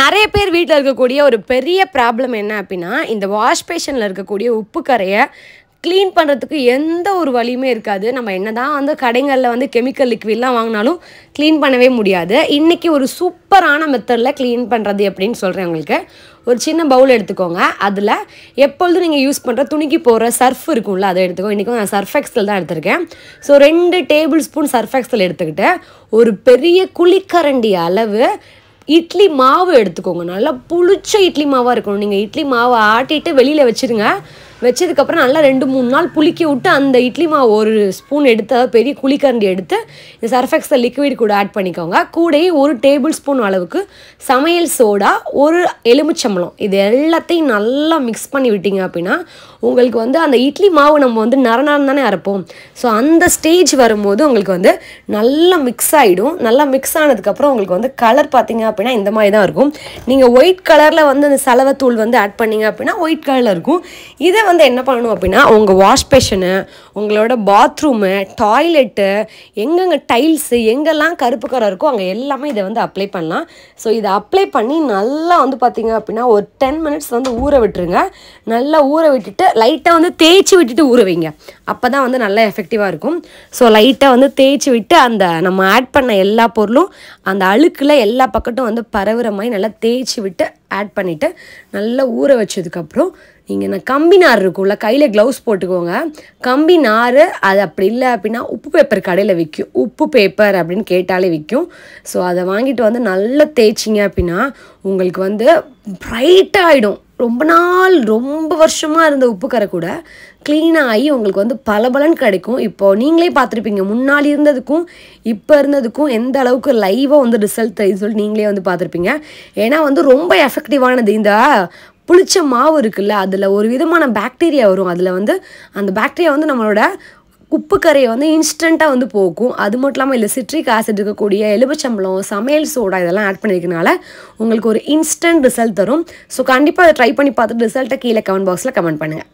நிறைய பேர் வீட்டில் இருக்கக்கூடிய ஒரு பெரிய ப்ராப்ளம் என்ன அப்படின்னா இந்த வாஷ் பேஷனில் இருக்கக்கூடிய உப்பு கரையை க்ளீன் பண்ணுறதுக்கு எந்த ஒரு வழியுமே இருக்காது நம்ம என்ன தான் வந்து கடைங்களில் வந்து கெமிக்கல் லிக்விட்லாம் வாங்கினாலும் க்ளீன் பண்ணவே முடியாது இன்றைக்கி ஒரு சூப்பரான மெத்தடில் க்ளீன் பண்ணுறது அப்படின்னு சொல்கிறேன் உங்களுக்கு ஒரு சின்ன பவுல் எடுத்துக்கோங்க அதில் எப்பொழுதும் நீங்கள் யூஸ் பண்ணுற துணிக்கு போகிற சர்ஃப் இருக்கும்ல அதை எடுத்துக்கோ இன்றைக்கும் நான் சர்ஃப் எக்ஸல் தான் எடுத்திருக்கேன் ஸோ ரெண்டு டேபிள் ஸ்பூன் சர்ஃப் எக்ஸல் எடுத்துக்கிட்டு ஒரு பெரிய குளிக்கரண்டி அளவு இட்லி மாவு எடுத்துக்கோங்க நல்லா புளிச்ச இட்லி மாவாக இருக்கணும் நீங்கள் இட்லி மாவை ஆட்டிட்டு வெளியில் வச்சுருங்க வச்சதுக்கப்புறம் நல்லா ரெண்டு மூணு நாள் புளிக்கி விட்டு அந்த இட்லி மாவு ஒரு ஸ்பூன் எடுத்து பெரிய குழிக்கரண்டி எடுத்து இந்த சர்ஃபெக்ஸை லிக்விட் கூட ஆட் பண்ணிக்கோங்க கூடையே ஒரு டேபிள் ஸ்பூன் அளவுக்கு சமையல் சோடா ஒரு எலுமிச்சம்பளம் இது எல்லாத்தையும் நல்லா மிக்ஸ் பண்ணி விட்டீங்க அப்படின்னா உங்களுக்கு வந்து அந்த இட்லி மாவு நம்ம வந்து நரநரம் தானே அரைப்போம் ஸோ அந்த ஸ்டேஜ் வரும்போது உங்களுக்கு வந்து நல்லா மிக்ஸ் ஆகிடும் நல்லா மிக்ஸ் ஆனதுக்கப்புறம் உங்களுக்கு வந்து கலர் பார்த்தீங்க அப்படின்னா இந்த மாதிரி தான் இருக்கும் நீங்கள் ஒயிட் கலரில் வந்து அந்த சலவை தூள் வந்து ஆட் பண்ணிங்க அப்படின்னா ஒயிட் கலரில் இருக்கும் இதை குழந்தை என்ன பண்ணணும் அப்படின்னா உங்கள் வாஷ் பேஷனு உங்களோட பாத்ரூமு டாய்லெட்டு எங்கெங்கே டைல்ஸு எங்கெல்லாம் கருப்பு கரை இருக்கோ அங்கே எல்லாமே இதை வந்து அப்ளை பண்ணலாம் ஸோ இதை அப்ளை பண்ணி நல்லா வந்து பார்த்திங்க அப்படின்னா ஒரு டென் மினிட்ஸ் வந்து ஊற விட்டுருங்க நல்லா ஊற விட்டுட்டு லைட்டாக வந்து தேய்ச்சி விட்டுட்டு ஊற வைங்க அப்போ தான் வந்து நல்லா எஃபெக்டிவாக இருக்கும் ஸோ லைட்டாக வந்து தேய்ச்சி விட்டு அந்த நம்ம ஆட் பண்ண எல்லா பொருளும் அந்த அழுக்கில் எல்லா பக்கட்டும் வந்து பரவுகிற மாதிரி நல்லா தேய்ச்சி விட்டு ஆட் பண்ணிவிட்டு நல்லா ஊற வச்சதுக்கப்புறம் நீங்கள் நான் கம்பி நார் இருக்கும்ல கையில் க்ளவுஸ் போட்டுக்கோங்க கம்பி நார் அது அப்படி இல்லை அப்படின்னா உப்பு பேப்பர் கடையில் விற்கும் உப்பு பேப்பர் அப்படின்னு கேட்டாலே விற்கும் ஸோ அதை வாங்கிட்டு வந்து நல்லா தேய்ச்சிங்க அப்படின்னா உங்களுக்கு வந்து பிரைட்டாக ஆகிடும் ரொம்ப நாள் ரொம்ப வருஷமாக இருந்த உப்புக்கரை கூட க்ளீனாக ஆகி உங்களுக்கு வந்து பலன் கிடைக்கும் இப்போது நீங்களே பார்த்துருப்பீங்க முன்னாடி இருந்ததுக்கும் இப்போ இருந்ததுக்கும் எந்த அளவுக்கு லைவாக வந்து ரிசல்ட் தெரியும் சொல்லி நீங்களே வந்து பார்த்துருப்பீங்க ஏன்னா வந்து ரொம்ப எஃபெக்டிவானது இந்த புளிச்ச மாவு இருக்குல்ல அதில் ஒரு விதமான பாக்டீரியா வரும் அதில் வந்து அந்த பாக்டீரியா வந்து நம்மளோட உப்பு கரையை வந்து இன்ஸ்டண்ட்டாக வந்து போக்கும் அது மட்டும் இல்லாமல் இல்லை சிட்ரிக் ஆசிட் இருக்கக்கூடிய எலுபச்சம்பளம் சமையல் சோடா இதெல்லாம் ஆட் பண்ணியிருக்கனால உங்களுக்கு ஒரு இன்ஸ்டன்ட் ரிசல்ட் தரும் ஸோ கண்டிப்பாக அதை ட்ரை பண்ணி பார்த்துட்டு ரிசல்ட்டை கீழே கமெண்ட் பாக்ஸில் கமெண்ட் பண்ணுங்கள்